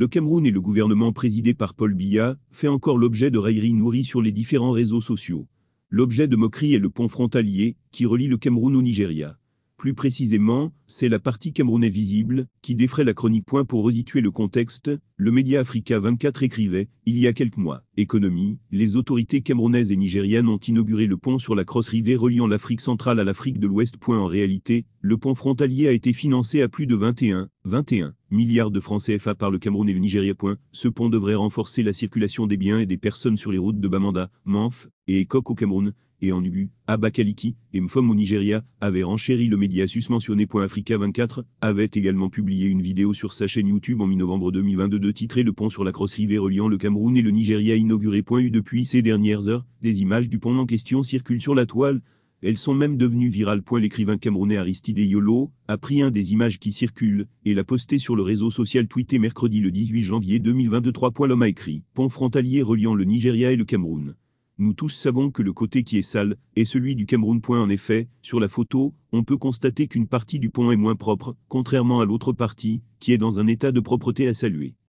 Le Cameroun et le gouvernement présidé par Paul Biya fait encore l'objet de railleries nourries sur les différents réseaux sociaux. L'objet de moquerie est le pont frontalier qui relie le Cameroun au Nigeria. Plus précisément, c'est la partie camerounais visible qui défraie la chronique. Point pour resituer le contexte, le média Africa 24 écrivait, il y a quelques mois, économie, les autorités camerounaises et nigériennes ont inauguré le pont sur la crosse rivée reliant l'Afrique centrale à l'Afrique de l'Ouest. En réalité, le pont frontalier a été financé à plus de 21 21 milliards de francs CFA par le Cameroun et le Nigeria. Ce pont devrait renforcer la circulation des biens et des personnes sur les routes de Bamanda, Manf et Ekok au Cameroun, et en Ubu, Abakaliki et Mfom au Nigeria, avait renchéri le média susmentionné. Africa 24 avait également publié une vidéo sur sa chaîne YouTube en mi-novembre 2022 titrée Le pont sur la cross Rivée reliant le Cameroun et le Nigeria inauguré. depuis ces dernières heures, des images du pont en question circulent sur la toile, elles sont même devenues virales. L'écrivain camerounais Aristide Yolo a pris un des images qui circulent et l'a posté sur le réseau social tweeté mercredi le 18 janvier 2023. L'homme a écrit « Pont frontalier reliant le Nigeria et le Cameroun ». Nous tous savons que le côté qui est sale est celui du Cameroun. En effet, sur la photo, on peut constater qu'une partie du pont est moins propre, contrairement à l'autre partie, qui est dans un état de propreté à saluer.